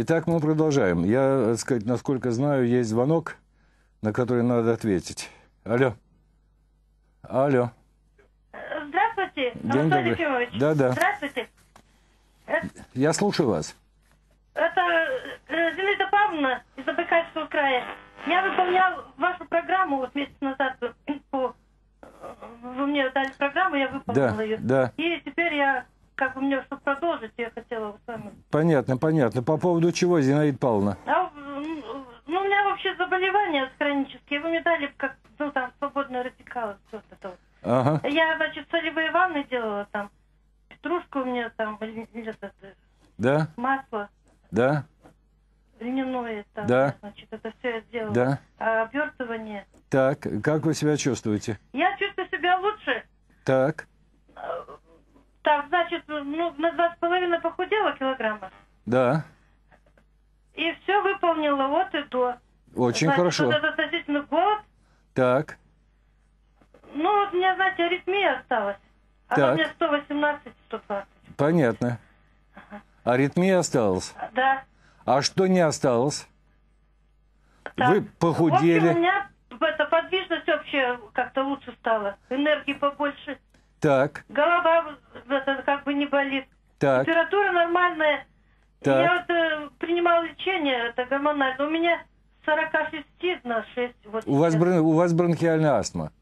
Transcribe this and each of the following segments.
Итак, мы продолжаем. Я, так э, сказать, насколько знаю, есть звонок, на который надо ответить. Алло. Алло. Здравствуйте, День Анатолий Да, да. Здравствуйте. Э, я слушаю вас. Это э, Зинаида Павловна из Забайкальского края. Я выполнял вашу программу вот месяц назад. Вы мне дали программу, я выполнила да, ее. Да. И теперь я как бы мне, чтобы продолжить, я хотела с вами... Понятно, понятно. По поводу чего, Зинаида Павловна? А, ну, у меня вообще заболевания хронические. Вы мне дали как, ну, там, свободные радикалы, все это вот. Ага. Я, значит, солевые ванны делала там. Петрушку у меня там, или, или, это, э, да? масло. Да. Льняное там, да. значит, это все я сделала. Да. А, обертывание. Так, как вы себя чувствуете? Я чувствую себя лучше. Так. Так, значит, ну, на два с половиной похудела килограмма? Да. И все выполнила вот и до. Очень значит, хорошо. Вот этот голод. Так. Ну, вот у меня, знаете, аритмия осталась. Она так. у меня 118, 120. Понятно. Ага. Аритмия осталась? Да. А что не осталось? Так. Вы похудели. В общем, у меня это, подвижность вообще как-то лучше стала. Энергии побольше. Так. Голова как бы не болит. Так. Температура нормальная. Так. Я вот э, принимала лечение, это гормональное. У меня 46 на 6. Вот у, вас вас, у вас бронхиальная астма?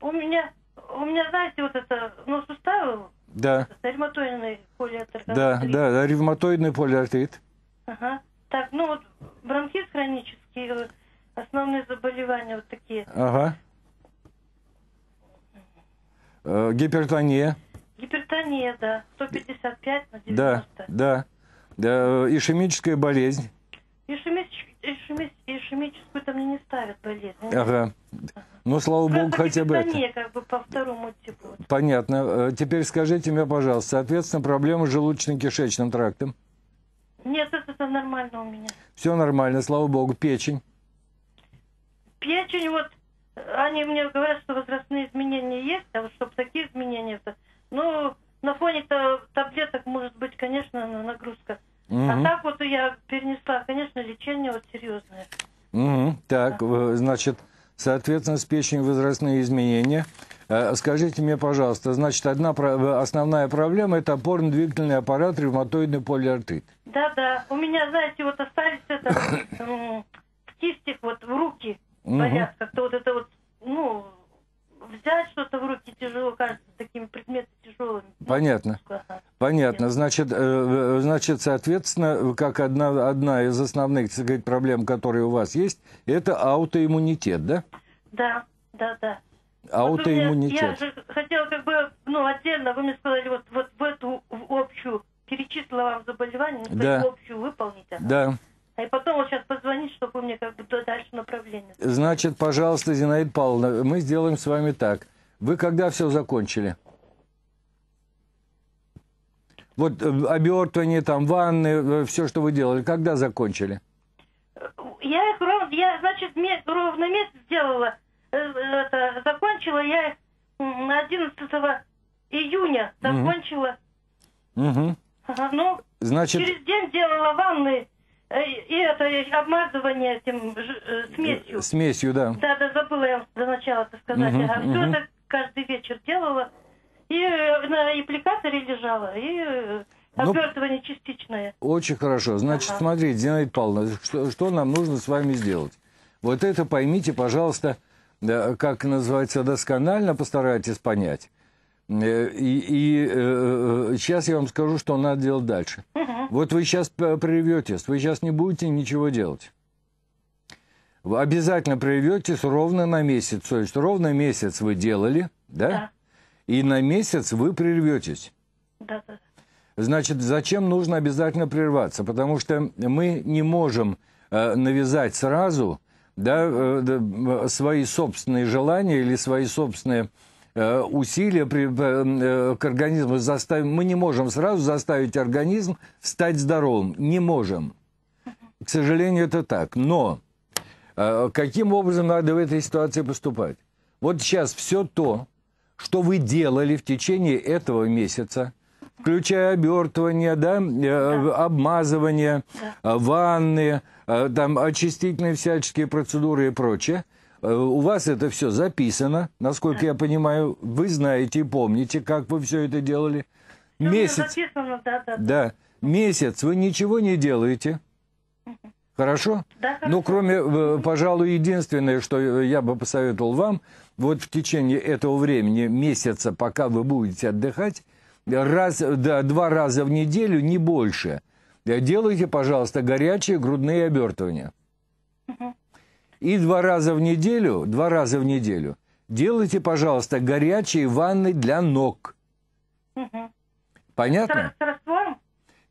У меня, у меня, знаете, вот это, ну, суставы. Да. Это ревматоидный полиартрит. Да, да, да, ревматоидный полиартрит. Ага. Так, ну вот бронхит хронический, э, основные заболевания вот такие. Ага. Э, гипертония. Гипертония, да. 155 на 90. Да, да. да ишемическая болезнь. Ишемическая ишемическую там не ставят болезнь. Ну, ага. Ну, слава Просто богу, хотя бы это. как бы по второму типу. Понятно. Э, теперь скажите мне, пожалуйста, соответственно, проблемы с желудочно-кишечным трактом? Нет, это нормально у меня. Все нормально, слава богу. Печень? Печень вот они мне говорят, что возрастные изменения есть, а вот чтобы такие изменения... -то... Ну, на фоне -то таблеток может быть, конечно, нагрузка. Угу. А так вот я перенесла, конечно, лечение вот серьезное. Угу. Так, да. Э, значит, соответственно, с печенью возрастные изменения. Э, скажите мне, пожалуйста, значит, одна э, основная проблема – это опорно-двигательный аппарат, ревматоидный полиартрит. Да-да, у меня, знаете, вот остались это, в кистях, вот в руки, угу. понятно, как-то вот это вот, ну, взять что-то в руки тяжело, кажется, такими предметами тяжелыми. Понятно. Понятно. Значит, э, э, значит, соответственно, как одна, одна из основных, так сказать, проблем, которые у вас есть, это аутоиммунитет, да? Да, да, да. Аутоиммунитет. Вот меня, я же хотела как бы, ну, отдельно, вы мне сказали, вот, вот в эту в общую, перечислила вам заболевание, не ну, в общую выполнить. Она. Да. А и потом он сейчас позвонит, чтобы мне как бы дальше направление. Значит, пожалуйста, Зинаида Павловна, мы сделаем с вами так. Вы когда все закончили? Вот э, обертывание, там, ванны, э, все, что вы делали, когда закончили? Э, я их ровно, я, значит, ровно месяц сделала, это, закончила я их 11 июня, закончила. Угу. угу. Ага, ну, Значит... через день делала ванны, Э, и это обмазывание этим э, смесью. Смесью, да. Да, да, забыла я до начала это сказать. Угу, а угу. все это каждый вечер делала. И э, на аппликаторе лежала, и ну, частичное. Очень хорошо. Значит, ага. смотри, Зинаида Павловна, что, что нам нужно с вами сделать? Вот это поймите, пожалуйста, как называется, досконально постарайтесь понять. Э, и, и э, э, сейчас я вам скажу, что надо делать дальше. Угу. Вот вы сейчас прорветесь, вы сейчас не будете ничего делать. Вы обязательно прорветесь ровно на месяц. То есть ровно месяц вы делали, да? Да. И на месяц вы прерветесь. Да, да. Значит, зачем нужно обязательно прерваться? Потому что мы не можем э, навязать сразу да, э, свои собственные желания или свои собственные Э, усилия при, э, э, к организму заставим. Мы не можем сразу заставить организм стать здоровым. Не можем. К сожалению, это так. Но каким образом надо в этой ситуации поступать? Вот сейчас все то, что вы делали в течение этого месяца, включая обертывание, да, да. обмазывание, да. ванны, там очистительные всяческие процедуры и прочее – Э, у вас это все записано, насколько да. я понимаю. Вы знаете и помните, как вы все это делали. Все месяц. Записано, да, да, да. да. Месяц вы ничего не делаете. Хорошо? Да, ну, хорошо. Ну, кроме, э, пожалуй, единственное, что я бы посоветовал вам, вот в течение этого времени, месяца, пока вы будете отдыхать, раз, да, два раза в неделю, не больше, делайте, пожалуйста, горячие грудные обертывания. Угу. И два раза в неделю, два раза в неделю делайте, пожалуйста, горячие ванны для ног. Угу. Понятно? С раствором?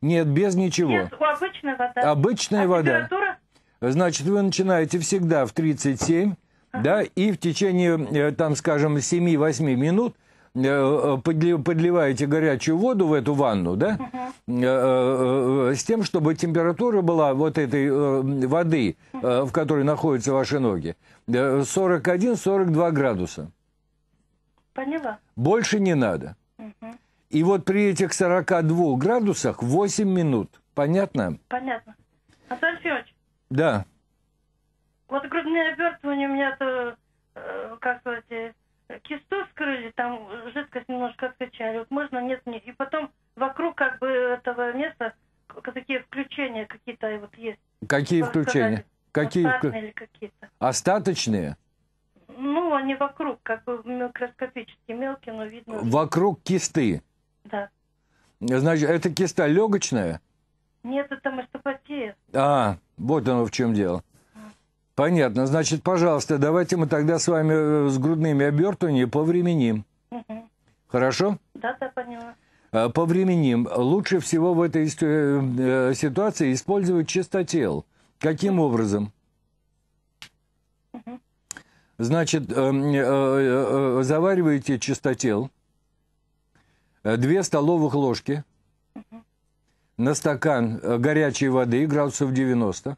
Нет, без ничего. Нет, обычная вода. Обычная а вода. Температура? Значит, вы начинаете всегда в 37, ага. да, и в течение, э, там, скажем, 7-8 минут – Э, э, подливаете горячую воду в эту ванну, да, угу. с тем, чтобы температура была вот этой воды, в которой находятся ваши ноги, 41-42 градуса. Поняла. Больше не надо. Угу. И вот при этих 42 градусах 8 минут. Понятно? Понятно. Антон Федорович? Да. Вот грудные обертывания у меня-то, как сказать, кисту скрыли, там жидкость немножко откачали, вот можно, нет, нет. И потом вокруг как бы этого места такие включения какие-то вот есть. Какие Можно включения? Сказать, ну, какие? Остаточные какие-то. Остаточные? Ну, они вокруг, как бы микроскопически мелкие, но видно. Вокруг кисты? Да. Значит, это киста легочная? Нет, это мастопатия. А, вот оно в чем дело. Понятно. Значит, пожалуйста, давайте мы тогда с вами э, с грудными обертываниями повременим. Угу. Хорошо? Да, да, поняла. Повременим. Лучше всего в этой э, э, ситуации использовать чистотел. Каким образом? Угу. Значит, завариваете чистотел, Две столовых ложки угу. на стакан горячей воды, градусов 90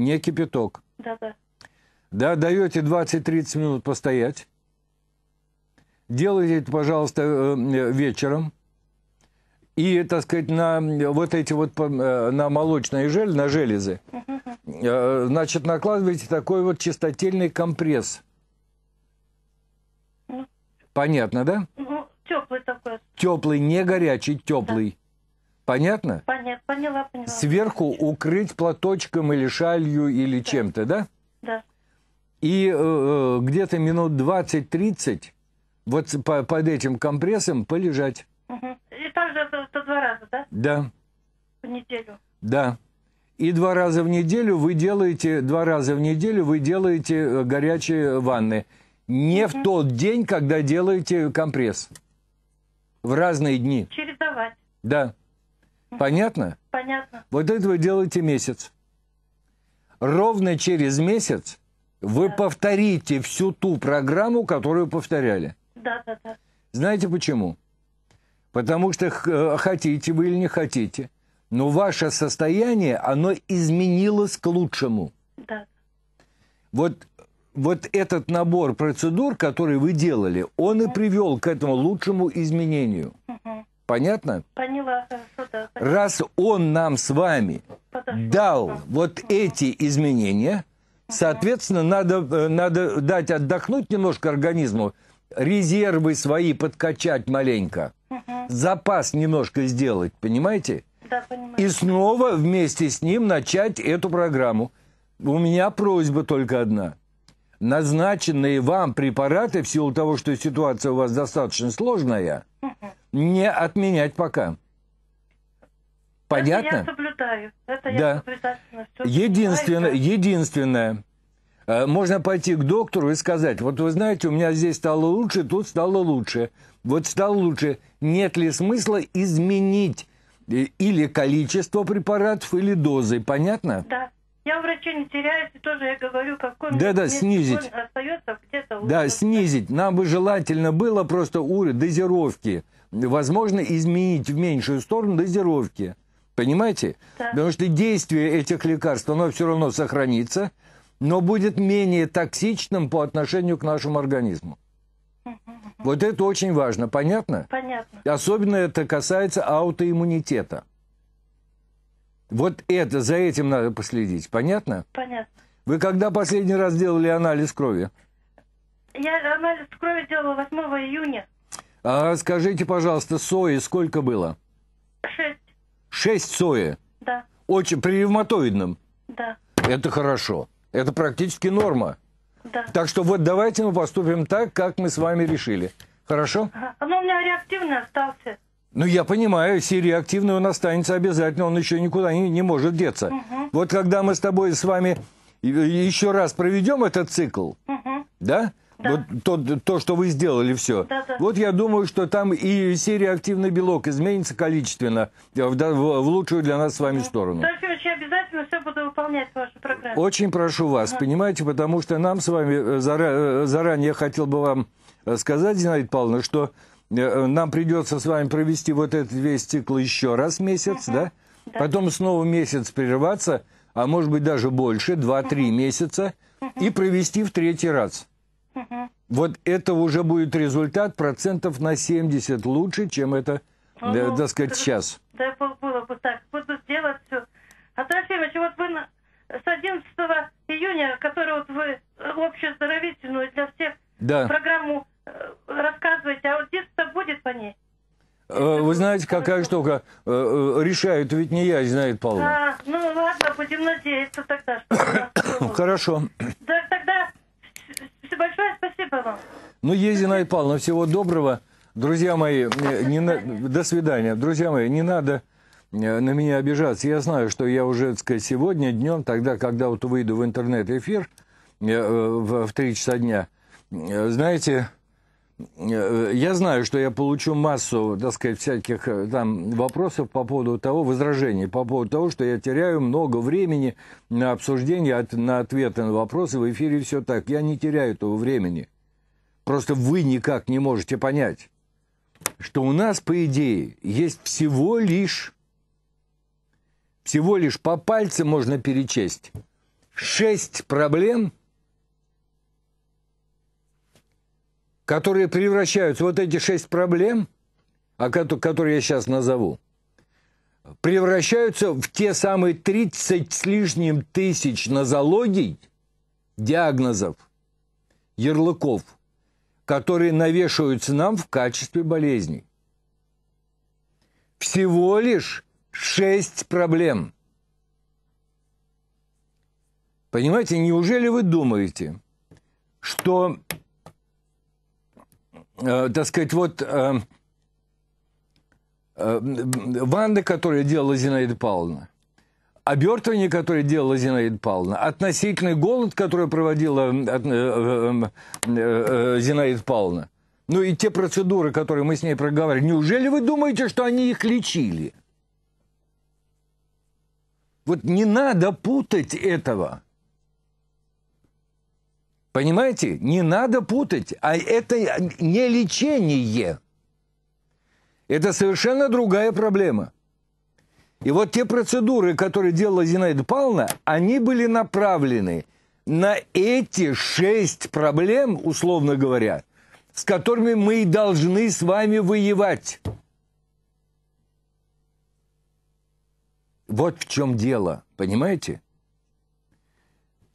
не кипяток. Да, да. Да, даете 20-30 минут постоять. Делайте это, пожалуйста, э, вечером. И, так сказать, на вот эти вот, э, на молочные жель, на железы, э, значит, накладывайте такой вот чистотельный компресс. Ну. Понятно, да? Ну, теплый такой. Теплый, не горячий, теплый. Да. Понятно? Понятно, поняла, поняла. Сверху укрыть платочком или шалью или да. чем-то, да? Да. И э, э где-то минут 20-30 вот по, под этим компрессом полежать. Угу. И также это, это два раза, да? Да. В неделю. Да. И два раза в неделю вы делаете, два раза в неделю вы делаете э, горячие ванны. Не угу. в тот день, когда делаете компресс. В разные дни. Чередовать. Да. Понятно? Понятно. Вот это вы делаете месяц. Ровно через месяц вы да. повторите всю ту программу, которую повторяли. Да, да, да. Знаете почему? Потому что э, хотите вы или не хотите, но ваше состояние, оно изменилось к лучшему. Да. Вот, вот этот набор процедур, который вы делали, он и привел к этому лучшему изменению. Угу. Понятно? Поняла. Раз он нам с вами Подошло. дал вот угу. эти изменения, соответственно, надо, э, надо дать отдохнуть немножко организму, резервы свои подкачать маленько, угу. запас немножко сделать, понимаете? Да, понимаю. И снова вместе с ним начать эту программу. У меня просьба только одна. Назначенные вам препараты, в силу того, что ситуация у вас достаточно сложная, угу не отменять пока. Понятно? Это я соблюдаю. Это да. я единственное, единственное, э, можно пойти к доктору и сказать, вот вы знаете, у меня здесь стало лучше, тут стало лучше, вот стало лучше. Нет ли смысла изменить э, или количество препаратов, или дозы, понятно? Да. Я у врачу не теряюсь, тоже я говорю, какой да, да, снизить. остается где-то. Да, снизить. Нам бы желательно было просто уровень дозировки – возможно изменить в меньшую сторону дозировки. Понимаете? Да. Потому что действие этих лекарств, оно все равно сохранится, но будет менее токсичным по отношению к нашему организму. Вот это очень важно, понятно? Понятно. Особенно это касается аутоиммунитета. Вот это, за этим надо последить, понятно? Понятно. Вы когда последний раз делали анализ крови? Я анализ крови делала 8 июня. А скажите, пожалуйста, сои сколько было? Шесть. Шесть сои? Да. Очень при ревматоидном? Да. Это хорошо. Это практически норма. Да. Так что вот давайте мы поступим так, как мы с вами решили. Хорошо? Ага. Но ну, у меня реактивный остался. Ну, я понимаю, си реактивный он останется обязательно, он еще никуда не, не может деться. Угу. Вот когда мы с тобой с вами еще раз проведем этот цикл, угу. да, вот то, то, что вы сделали все. Да, да. Вот я думаю, что там и активный белок изменится количественно э, в, в, в лучшую для нас с вами ну, сторону. Дальше я обязательно все буду выполнять вашу программу. Очень прошу вас, да. понимаете, потому что нам с вами э, зара э, заранее хотел бы вам сказать, Зинаида Павловна, что нам придется с вами провести вот этот весь цикл еще раз месяц, да? да? Потом снова месяц прерваться, а может быть даже больше, 2-3 месяца, и провести в третий раз. Вот это уже будет результат процентов на 70 лучше, чем это, ну, э, да, так сказать, сейчас. Да, было бы так. Буду сделать все. А Трофимович, вот вы на, с 11 июня, который вот вы э, общую здоровительную для всех да. программу э, рассказываете, а вот детство будет по ней? Э, вы знаете, какая штука? Решают ведь не я, знает Павла. А, ну ладно, будем надеяться тогда. Что Хорошо. Да, большое спасибо вам. Ну, Езина Павловна, всего доброго. Друзья мои, не на... до свидания. Друзья мои, не надо э, на меня обижаться. Я знаю, что я уже, так сказать, сегодня днем, тогда, когда вот выйду в интернет-эфир э, э, в 3 часа дня, знаете, Э, я знаю, что я получу массу, так сказать, всяких э, там вопросов по поводу того, возражений, по поводу того, что я теряю много времени на обсуждение, на ответы на вопросы в эфире все так. Я не теряю этого времени. Просто вы никак не можете понять, что у нас, по идее, есть всего лишь, всего лишь по пальцам можно перечесть шесть проблем – которые превращаются, вот эти шесть проблем, которые я сейчас назову, превращаются в те самые 30 с лишним тысяч нозологий, диагнозов, ярлыков, которые навешиваются нам в качестве болезней. Всего лишь шесть проблем. Понимаете, неужели вы думаете, что э, так сказать, вот э, э, ванны, которые делала Зинаида Павловна, обертывание, которое делала Зинаида Павловна, относительный голод, который проводила э э, э, э, э, Зинаида Павловна, ну и те процедуры, которые мы с ней проговаривали, неужели вы думаете, что они их лечили? Вот не надо путать этого. Понимаете? Не надо путать. А это не лечение. Это совершенно другая проблема. И вот те процедуры, которые делала Зинаида Павловна, они были направлены на эти шесть проблем, условно говоря, с которыми мы и должны с вами воевать. Вот в чем дело, понимаете?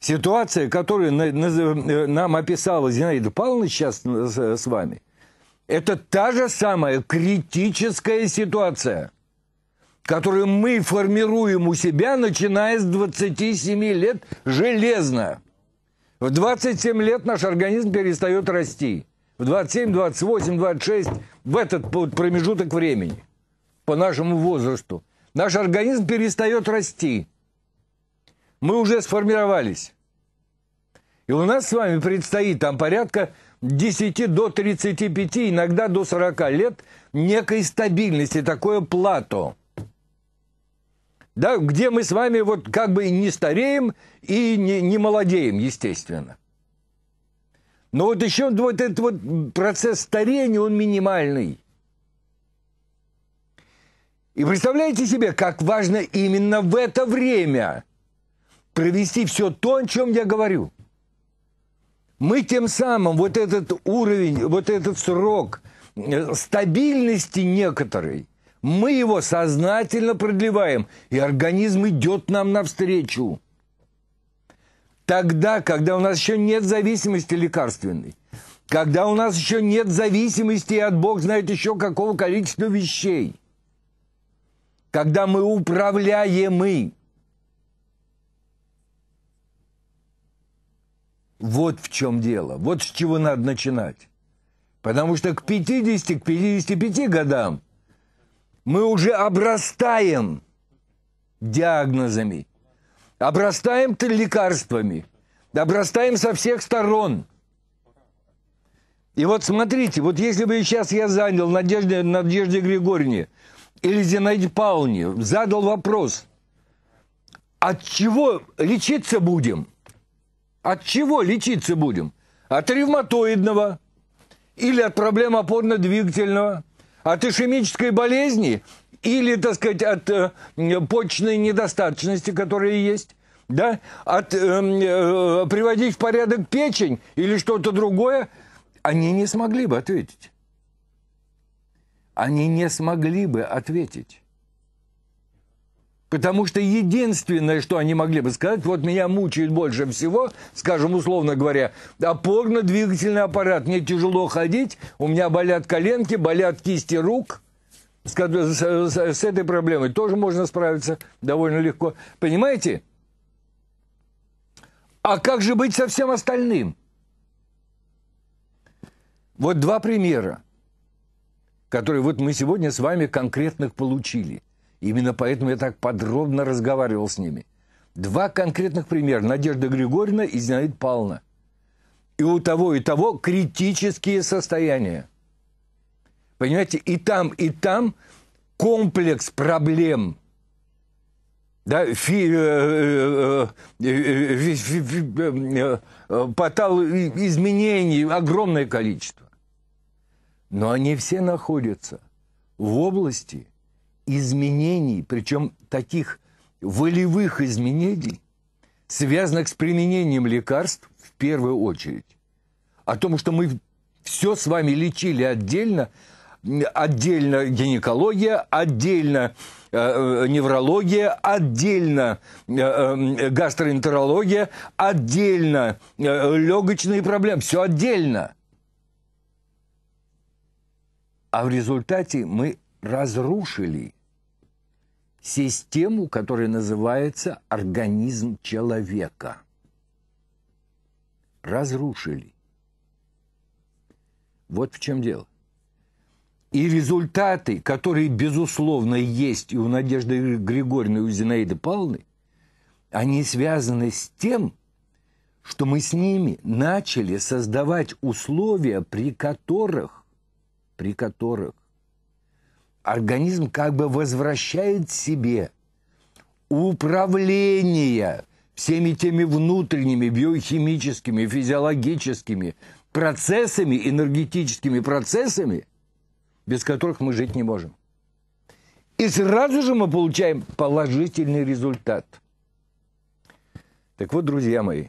Ситуация, которую э, нам описала Зинаида Павловна сейчас э, с вами, это та же самая критическая ситуация, которую мы формируем у себя, начиная с 27 лет, железно. В 27 лет наш организм перестает расти. В 27, 28, 26, в этот промежуток времени, по нашему возрасту, наш организм перестает расти. Мы уже сформировались. И у нас с вами предстоит там порядка 10 до 35, иногда до 40 лет некой стабильности, такое плато. Да, где мы с вами вот как бы не стареем и не, не молодеем, естественно. Но вот еще вот этот вот процесс старения, он минимальный. И представляете себе, как важно именно в это время провести все то, о чем я говорю – мы тем самым вот этот уровень, вот этот срок э, стабильности некоторой, мы его сознательно продлеваем, и организм идет нам навстречу. Тогда, когда у нас еще нет зависимости лекарственной, когда у нас еще нет зависимости от Бог знает еще какого количества вещей, когда мы управляемы, Вот в чем дело, вот с чего надо начинать. Потому что к 50, к 55 годам мы уже обрастаем диагнозами, обрастаем лекарствами, обрастаем со всех сторон. И вот смотрите, вот если бы сейчас я занял Надежде, Надежде Григорьевне или Зинаиде Павловне, задал вопрос, от чего лечиться будем – от чего лечиться будем? От ревматоидного или от проблем опорно-двигательного, от ишемической болезни или, так сказать, от э, почной недостаточности, которая есть, да, от э, э, приводить в порядок печень или что-то другое, они не смогли бы ответить. Они не смогли бы ответить. Потому что единственное, что они могли бы сказать, вот меня мучает больше всего, скажем, условно говоря, опорно-двигательный аппарат, мне тяжело ходить, у меня болят коленки, болят кисти рук. С, с, с этой проблемой тоже можно справиться довольно легко. Понимаете? А как же быть со всем остальным? Вот два примера, которые вот мы сегодня с вами конкретных получили. Именно поэтому я так подробно разговаривал с ними. Два конкретных примера. Надежда Григорьевна и Зинаида Павловна. И у того, и того критические состояния. Понимаете, и там, и там комплекс проблем. Да, фи, э, э, э, э фи, э, э, потал изменений огромное количество. Но они все находятся в области – изменений, причем таких волевых изменений, связанных с применением лекарств в первую очередь. О том, что мы все с вами лечили отдельно, отдельно гинекология, отдельно э, э неврология, отдельно э, эм, гастроэнтерология, отдельно э, легочные проблемы, все отдельно. А в результате мы разрушили систему, которая называется организм человека. Разрушили. Вот в чем дело. И результаты, которые, безусловно, есть и у Надежды Григорьевны, и у Зинаиды Павловны, они связаны с тем, что мы с ними начали создавать условия, при которых, при которых организм как бы возвращает себе управление всеми теми внутренними, биохимическими, физиологическими процессами, энергетическими процессами, без которых мы жить не можем. И сразу же мы получаем положительный результат. Так вот, друзья мои,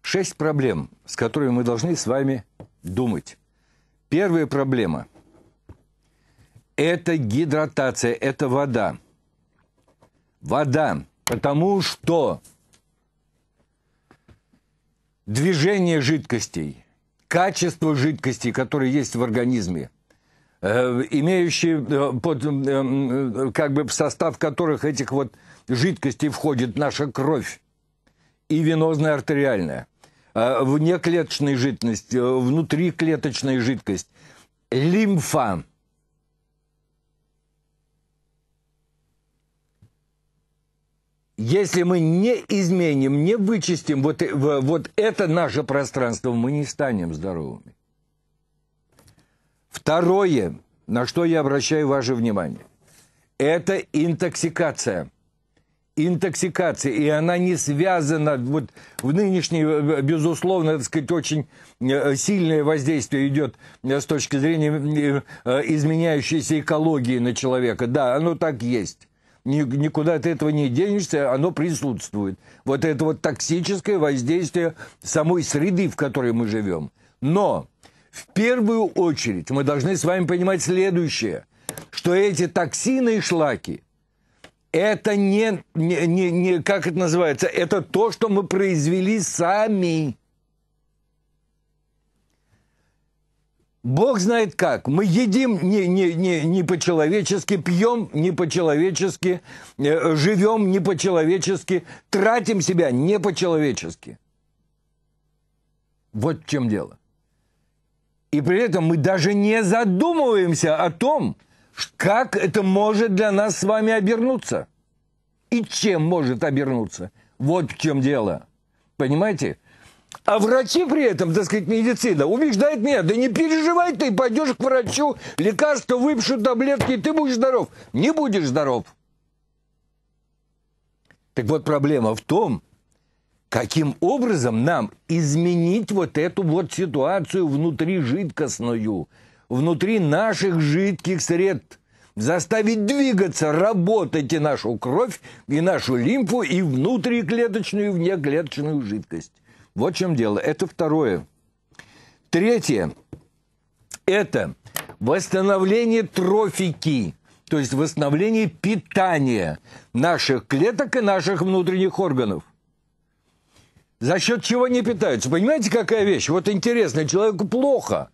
шесть проблем, с которыми мы должны с вами думать. Первая проблема – это гидратация, это вода. Вода, потому что движение жидкостей, качество жидкостей, которые есть в организме, э, имеющие э, под, э, как бы в состав которых этих вот жидкостей входит наша кровь и венозная артериальная – Э, внеклеточная жидкость, э, внутриклеточная жидкость, лимфа. Если мы не изменим, не вычистим вот, э, вот это наше пространство, мы не станем здоровыми. Второе, на что я обращаю ваше внимание, это интоксикация – интоксикации и она не связана, вот в нынешней, э, э, безусловно, так сказать, очень э, сильное воздействие идет с точки зрения изменяющейся экологии на человека. Да, оно так есть. Никуда от этого не денешься, оно присутствует. Вот это вот токсическое воздействие самой среды, в которой мы живем. Но в первую очередь мы должны с вами понимать следующее, что эти токсины и шлаки – это не, не, не, не, как это называется, это то, что мы произвели сами. Бог знает как. Мы едим не, не, не, не по-человечески, пьем не по-человечески, э, живем не по-человечески, тратим себя не по-человечески. Вот в чем дело. И при этом мы даже не задумываемся о том, как это может для нас с вами обернуться? И чем может обернуться? Вот в чем дело. Понимаете? А врачи при этом, так сказать, медицина убеждает меня, да не переживай ты, пойдешь к врачу, лекарства выпишут, таблетки, и ты будешь здоров. Не будешь здоров. Так вот проблема в том, каким образом нам изменить вот эту вот ситуацию внутри жидкостную – внутри наших жидких сред, заставить двигаться, работать и нашу кровь, и нашу лимфу, и внутриклеточную, и внеклеточную жидкость. Вот в чем дело. Это второе. Третье – это восстановление трофики, то есть восстановление питания наших клеток и наших внутренних органов. За счет чего они питаются? Понимаете, какая вещь? Вот интересно, человеку плохо,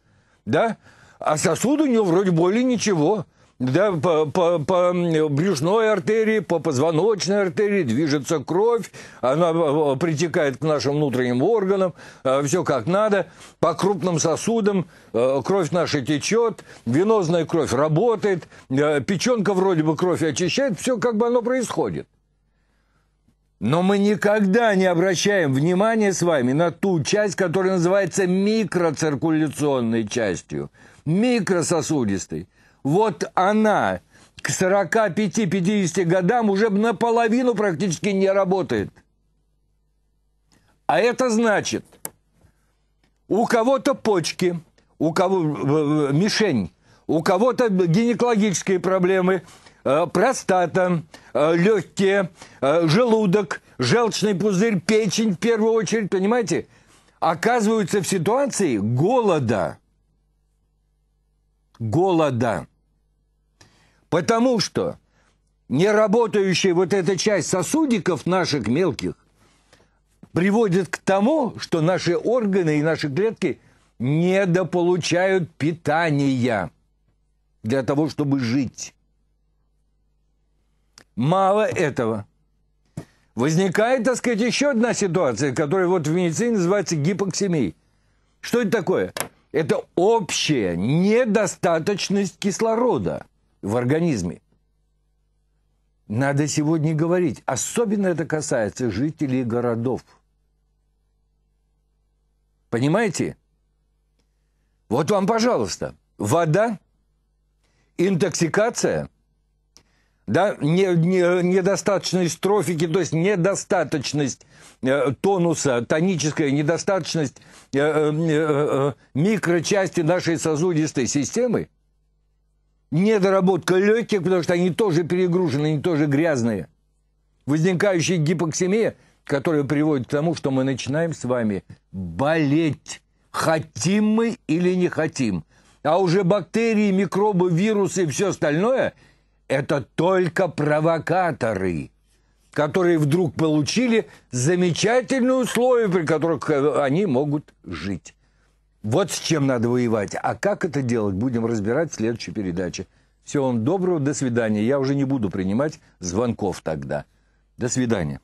да? А сосуд у него вроде более ничего. Да, по, по, по брюшной артерии, по позвоночной артерии движется кровь, она э, притекает к нашим внутренним органам, э, все как надо. По крупным сосудам э, кровь наша течет, венозная кровь работает, печенка вроде бы кровь очищает, все как бы оно происходит. Но мы никогда не обращаем внимания с вами на ту часть, которая называется микроциркуляционной частью – микрососудистой. Вот она к 45-50 годам уже наполовину практически не работает. А это значит, у кого-то почки, у кого э, э, мишень, у кого-то гинекологические проблемы, э, простата, легкие, желудок, желчный пузырь, печень в первую очередь, понимаете? Оказываются в ситуации голода – голода. Потому что неработающая вот эта часть сосудиков наших мелких приводит к тому, что наши органы и наши клетки недополучают питания для того, чтобы жить. Мало этого. Возникает, так сказать, еще одна ситуация, которая вот в медицине называется гипоксемией. Что это такое? Это общая недостаточность кислорода в организме. Надо сегодня говорить. Особенно это касается жителей городов. Понимаете? Вот вам, пожалуйста, вода, интоксикация – да, не, не, недостаточность трофики, то есть недостаточность э, тонуса, тоническая недостаточность э э, э, э, э, микрочасти нашей сосудистой системы, недоработка легких, потому что они тоже перегружены, они тоже грязные, возникающая гипоксимия, которая приводит к тому, что мы начинаем с вами болеть, хотим мы или не хотим. А уже бактерии, микробы, вирусы и все остальное – это только провокаторы, которые вдруг получили замечательные условия, при которых э, они могут жить. Вот с чем надо воевать. А как это делать, будем разбирать в следующей передаче. Всего вам доброго, до свидания. Я уже не буду принимать звонков тогда. До свидания.